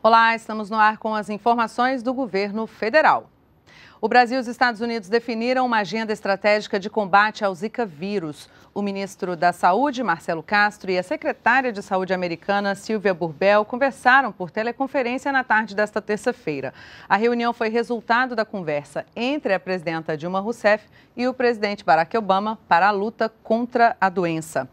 Olá, estamos no ar com as informações do governo federal. O Brasil e os Estados Unidos definiram uma agenda estratégica de combate ao Zika vírus. O ministro da Saúde, Marcelo Castro, e a secretária de Saúde americana, Silvia Burbel, conversaram por teleconferência na tarde desta terça-feira. A reunião foi resultado da conversa entre a presidenta Dilma Rousseff e o presidente Barack Obama para a luta contra a doença.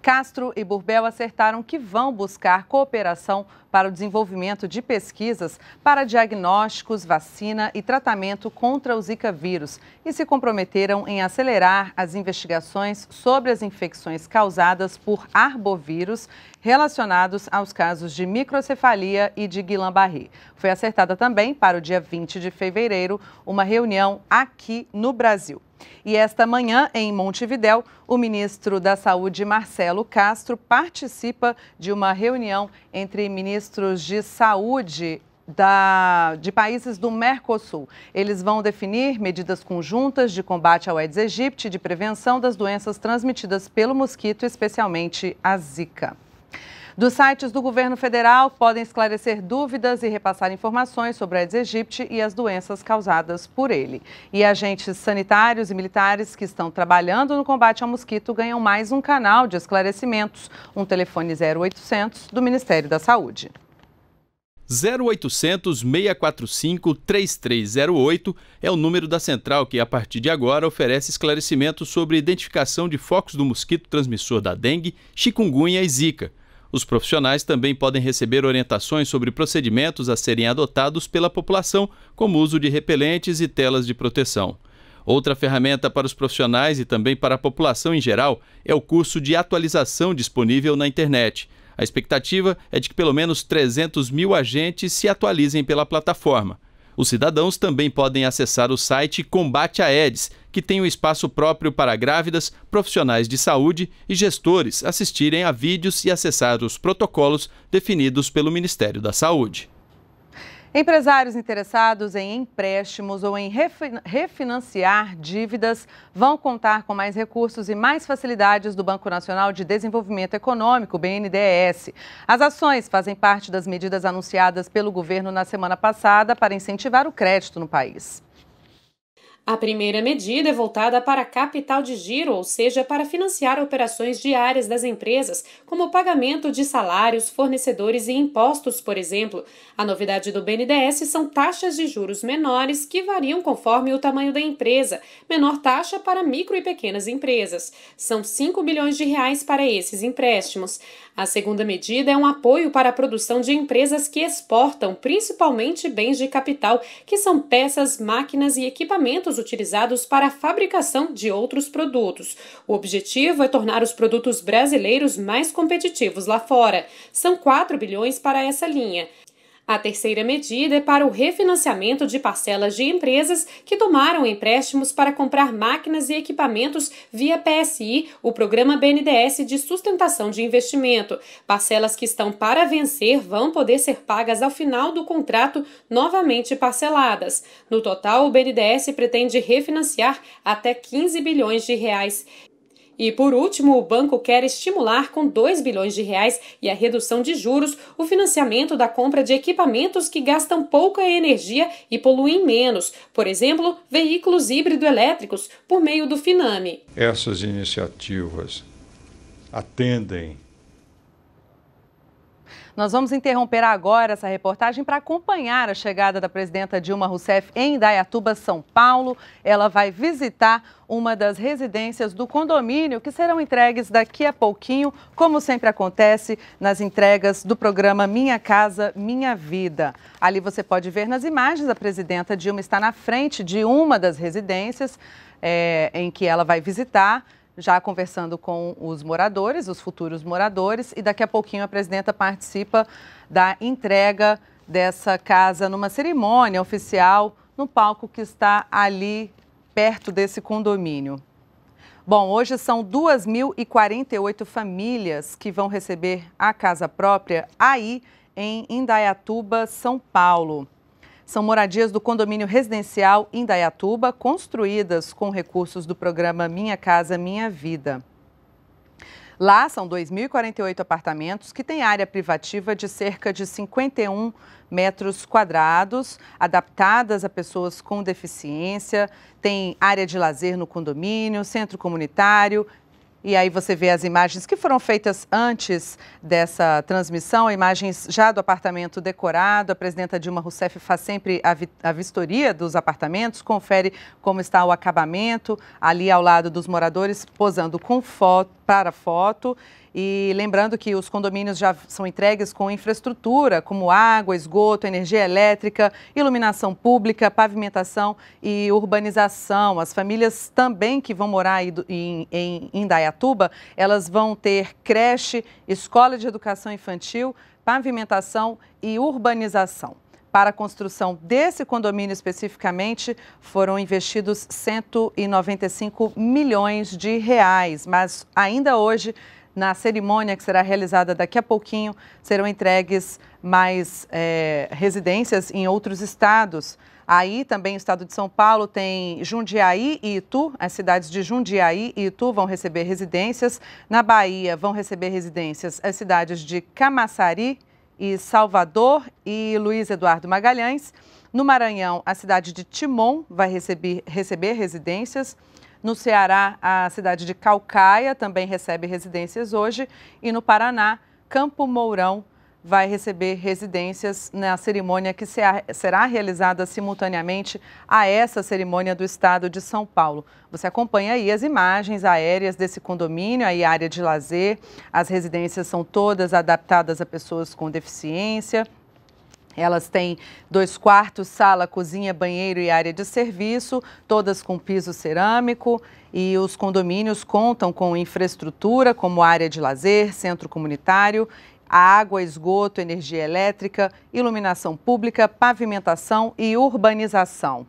Castro e Burbel acertaram que vão buscar cooperação para o desenvolvimento de pesquisas para diagnósticos, vacina e tratamento contra o Zika vírus e se comprometeram em acelerar as investigações sobre as infecções causadas por arbovírus relacionados aos casos de microcefalia e de Guillain-Barré. Foi acertada também para o dia 20 de fevereiro uma reunião aqui no Brasil. E esta manhã, em Montevidéu, o ministro da Saúde, Marcelo Castro, participa de uma reunião entre ministros de saúde da, de países do Mercosul. Eles vão definir medidas conjuntas de combate ao Aedes aegypti, de prevenção das doenças transmitidas pelo mosquito, especialmente a Zika. Dos sites do governo federal podem esclarecer dúvidas e repassar informações sobre a Aedes aegypti e as doenças causadas por ele. E agentes sanitários e militares que estão trabalhando no combate ao mosquito ganham mais um canal de esclarecimentos, um telefone 0800 do Ministério da Saúde. 0800 645 3308 é o número da central que, a partir de agora, oferece esclarecimentos sobre identificação de focos do mosquito transmissor da dengue, chikungunya e zika. Os profissionais também podem receber orientações sobre procedimentos a serem adotados pela população, como uso de repelentes e telas de proteção. Outra ferramenta para os profissionais e também para a população em geral é o curso de atualização disponível na internet. A expectativa é de que pelo menos 300 mil agentes se atualizem pela plataforma. Os cidadãos também podem acessar o site Combate a AIDS, que tem um espaço próprio para grávidas, profissionais de saúde e gestores assistirem a vídeos e acessar os protocolos definidos pelo Ministério da Saúde. Empresários interessados em empréstimos ou em refinanciar dívidas vão contar com mais recursos e mais facilidades do Banco Nacional de Desenvolvimento Econômico, BNDES. As ações fazem parte das medidas anunciadas pelo governo na semana passada para incentivar o crédito no país. A primeira medida é voltada para capital de giro, ou seja, para financiar operações diárias das empresas, como pagamento de salários, fornecedores e impostos, por exemplo. A novidade do BNDES são taxas de juros menores que variam conforme o tamanho da empresa, menor taxa para micro e pequenas empresas. São 5 bilhões de reais para esses empréstimos. A segunda medida é um apoio para a produção de empresas que exportam, principalmente bens de capital, que são peças, máquinas e equipamentos utilizados para a fabricação de outros produtos. O objetivo é tornar os produtos brasileiros mais competitivos lá fora. São 4 bilhões para essa linha. A terceira medida é para o refinanciamento de parcelas de empresas que tomaram empréstimos para comprar máquinas e equipamentos via PSI, o Programa BNDES de Sustentação de Investimento. Parcelas que estão para vencer vão poder ser pagas ao final do contrato, novamente parceladas. No total, o BNDES pretende refinanciar até 15 bilhões de reais. E por último, o banco quer estimular com 2 bilhões de reais e a redução de juros o financiamento da compra de equipamentos que gastam pouca energia e poluem menos, por exemplo, veículos híbrido-elétricos, por meio do Finame. Essas iniciativas atendem nós vamos interromper agora essa reportagem para acompanhar a chegada da presidenta Dilma Rousseff em Indaiatuba, São Paulo. Ela vai visitar uma das residências do condomínio que serão entregues daqui a pouquinho, como sempre acontece nas entregas do programa Minha Casa Minha Vida. Ali você pode ver nas imagens, a presidenta Dilma está na frente de uma das residências é, em que ela vai visitar já conversando com os moradores, os futuros moradores, e daqui a pouquinho a presidenta participa da entrega dessa casa numa cerimônia oficial no palco que está ali perto desse condomínio. Bom, hoje são 2.048 famílias que vão receber a casa própria aí em Indaiatuba, São Paulo. São moradias do condomínio residencial Indaiatuba, construídas com recursos do programa Minha Casa Minha Vida. Lá são 2.048 apartamentos que têm área privativa de cerca de 51 metros quadrados, adaptadas a pessoas com deficiência, tem área de lazer no condomínio, centro comunitário, e aí você vê as imagens que foram feitas antes dessa transmissão, imagens já do apartamento decorado. A presidenta Dilma Rousseff faz sempre a, vi a, vistoria dos apartamentos, confere como está o acabamento ali ao lado dos moradores, posando com foto, para foto. E lembrando que os condomínios já são entregues com infraestrutura, como água, esgoto, energia elétrica, iluminação pública, pavimentação e urbanização. As famílias também que vão morar em, em Indaiatuba, elas vão ter creche, escola de educação infantil, pavimentação e urbanização. Para a construção desse condomínio especificamente, foram investidos 195 milhões de reais, mas ainda hoje na cerimônia que será realizada daqui a pouquinho, serão entregues mais é, residências em outros estados. Aí também o estado de São Paulo tem Jundiaí e Itu, as cidades de Jundiaí e Itu vão receber residências. Na Bahia vão receber residências as cidades de Camaçari e Salvador e Luiz Eduardo Magalhães. No Maranhão, a cidade de Timon vai receber, receber residências. No Ceará, a cidade de Calcaia também recebe residências hoje. E no Paraná, Campo Mourão vai receber residências na cerimônia que será realizada simultaneamente a essa cerimônia do Estado de São Paulo. Você acompanha aí as imagens aéreas desse condomínio, aí área de lazer. As residências são todas adaptadas a pessoas com deficiência. Elas têm dois quartos, sala, cozinha, banheiro e área de serviço, todas com piso cerâmico. E os condomínios contam com infraestrutura como área de lazer, centro comunitário, água, esgoto, energia elétrica, iluminação pública, pavimentação e urbanização.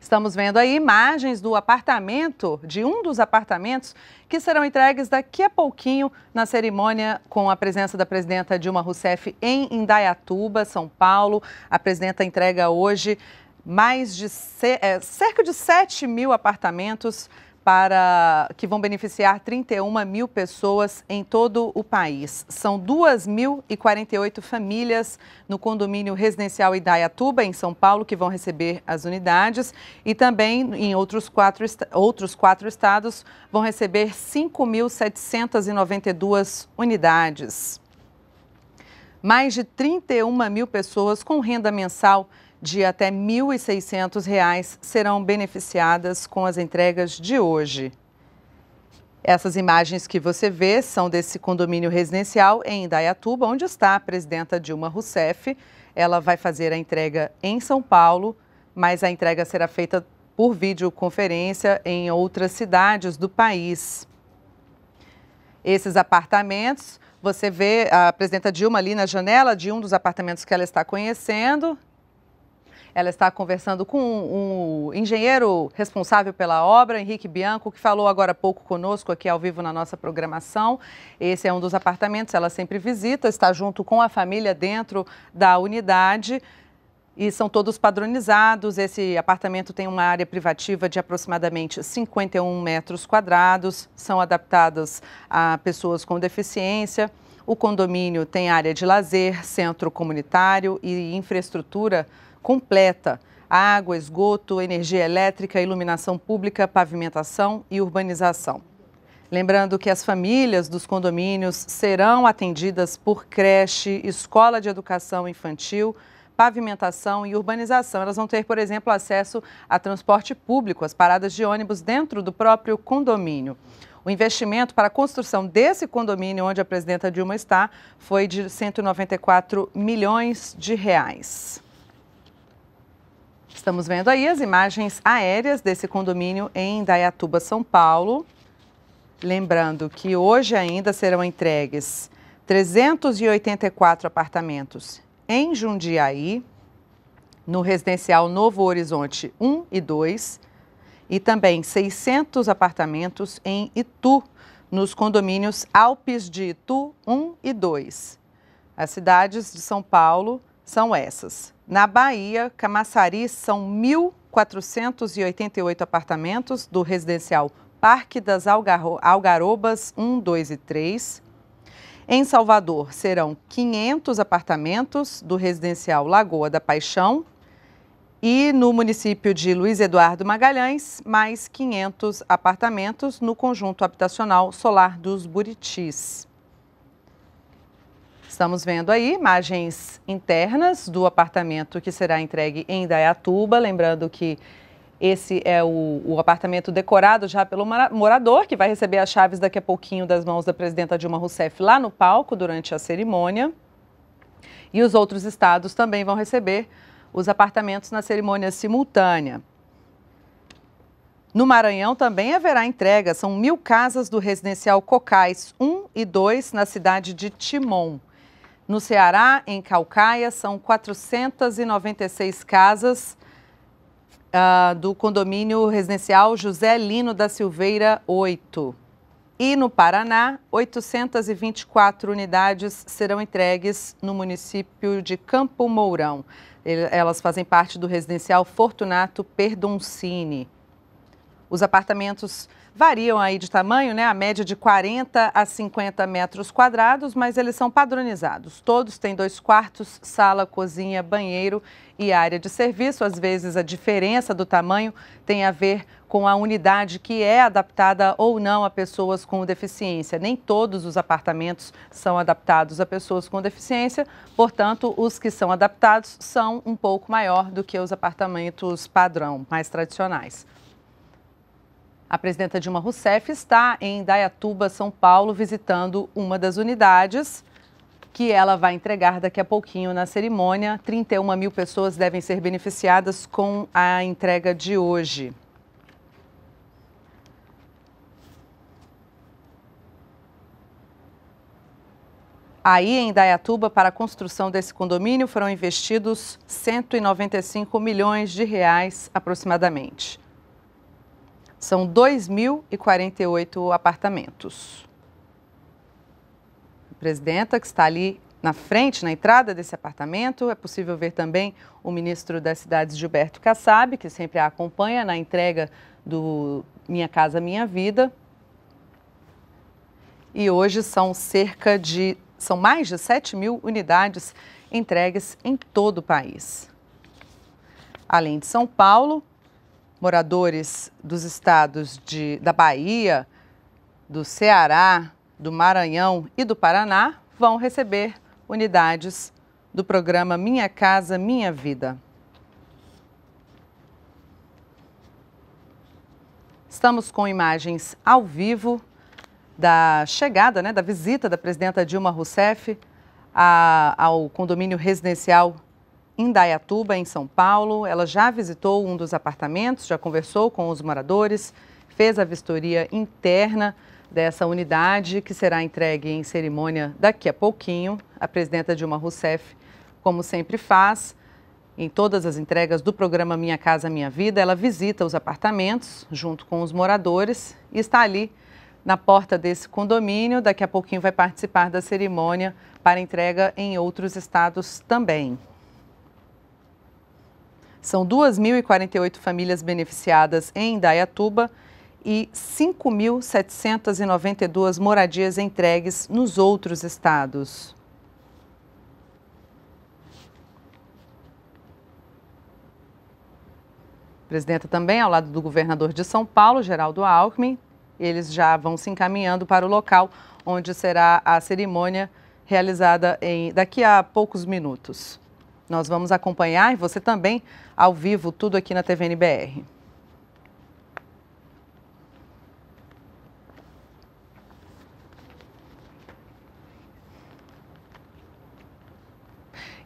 Estamos vendo aí imagens do apartamento, de um dos apartamentos, que serão entregues daqui a pouquinho na cerimônia com a presença da presidenta Dilma Rousseff em Indaiatuba, São Paulo. A presidenta entrega hoje mais de é, cerca de 7 mil apartamentos para que vão beneficiar 31 mil pessoas em todo o país. São 2.048 famílias no condomínio residencial Idaiatuba, em São Paulo, que vão receber as unidades e também em outros quatro, outros quatro estados vão receber 5.792 unidades. Mais de 31 mil pessoas com renda mensal de até R$ 1.600 serão beneficiadas com as entregas de hoje. Essas imagens que você vê são desse condomínio residencial em Indaiatuba, onde está a presidenta Dilma Rousseff. Ela vai fazer a entrega em São Paulo, mas a entrega será feita por videoconferência em outras cidades do país. Esses apartamentos, você vê a presidenta Dilma ali na janela de um dos apartamentos que ela está conhecendo, ela está conversando com o um, um engenheiro responsável pela obra, Henrique Bianco, que falou agora há pouco conosco aqui ao vivo na nossa programação. Esse é um dos apartamentos, ela sempre visita, está junto com a família dentro da unidade e são todos padronizados. Esse apartamento tem uma área privativa de aproximadamente 51 metros quadrados, são adaptados a pessoas com deficiência. O condomínio tem área de lazer, centro comunitário e infraestrutura completa: água, esgoto, energia elétrica, iluminação pública, pavimentação e urbanização. Lembrando que as famílias dos condomínios serão atendidas por creche, escola de educação infantil, pavimentação e urbanização. Elas vão ter, por exemplo, acesso a transporte público, as paradas de ônibus dentro do próprio condomínio. O investimento para a construção desse condomínio onde a presidenta Dilma está foi de 194 milhões de reais. Estamos vendo aí as imagens aéreas desse condomínio em Dayatuba, São Paulo. Lembrando que hoje ainda serão entregues 384 apartamentos em Jundiaí, no residencial Novo Horizonte 1 e 2, e também 600 apartamentos em Itu, nos condomínios Alpes de Itu 1 e 2. As cidades de São Paulo são essas. Na Bahia, Camaçari são 1.488 apartamentos do residencial Parque das Algarobas 1, 2 e 3. Em Salvador, serão 500 apartamentos do residencial Lagoa da Paixão. E no município de Luiz Eduardo Magalhães, mais 500 apartamentos no conjunto habitacional Solar dos Buritis. Estamos vendo aí imagens internas do apartamento que será entregue em Dayatuba. Lembrando que esse é o, o, apartamento decorado já pelo morador, que vai receber as chaves daqui a pouquinho das mãos da presidenta Dilma Rousseff lá no palco durante a cerimônia. E os outros estados também vão receber os apartamentos na cerimônia simultânea. No Maranhão também haverá entrega. São mil casas do residencial Cocais 1 e 2 na cidade de Timon. No Ceará, em Calcaia, são 496 casas uh, do condomínio residencial José Lino da Silveira 8. E no Paraná, 824 unidades serão entregues no município de Campo Mourão. Elas fazem parte do residencial Fortunato Perdoncini. Os apartamentos variam aí de tamanho, né? A média de 40 a 50 metros quadrados, mas eles são padronizados. Todos têm dois quartos, sala, cozinha, banheiro e área de serviço. Às vezes a diferença do tamanho tem a ver com a unidade que é adaptada ou não a pessoas com deficiência. Nem todos os apartamentos são adaptados a pessoas com deficiência, portanto, os que são adaptados são um pouco maior do que os apartamentos padrão, mais tradicionais. A presidenta Dilma Rousseff está em Dayatuba, São Paulo, visitando uma das unidades que ela vai entregar daqui a pouquinho na cerimônia. 31 mil pessoas devem ser beneficiadas com a entrega de hoje. Aí, em Dayatuba, para a construção desse condomínio foram investidos 195 milhões de reais aproximadamente. São 2.048 apartamentos. A presidenta, que está ali na frente, na entrada desse apartamento, é possível ver também o ministro das Cidades, Gilberto Kassab, que sempre a acompanha na entrega do Minha Casa Minha Vida. E hoje são cerca de, são mais de 7 mil unidades entregues em todo o país. Além de São Paulo, moradores dos estados de, da Bahia, do Ceará, do Maranhão e do Paraná vão receber unidades do programa Minha Casa Minha Vida. Estamos com imagens ao vivo da chegada, né, da visita da presidenta Dilma Rousseff a, ao condomínio residencial Indaiatuba, em São Paulo. Ela já visitou um dos apartamentos, já conversou com os moradores, fez a vistoria interna dessa unidade, que será entregue em cerimônia daqui a pouquinho. A presidenta Dilma Rousseff, como sempre faz, em todas as entregas do programa Minha Casa Minha Vida, ela visita os apartamentos junto com os moradores e está ali na porta desse condomínio. Daqui a pouquinho vai participar da cerimônia para entrega em outros estados também. São 2.048 famílias beneficiadas em Indaiatuba e 5.792 moradias entregues nos outros estados. Presidenta também ao lado do governador de São Paulo, Geraldo Alckmin. Eles já vão se encaminhando para o local onde será a cerimônia realizada em, daqui a poucos minutos. Nós vamos acompanhar e você também ao vivo, tudo aqui na TVNBR.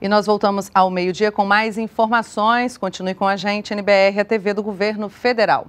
E nós voltamos ao meio-dia com mais informações. Continue com a gente, NBR, a TV do Governo Federal.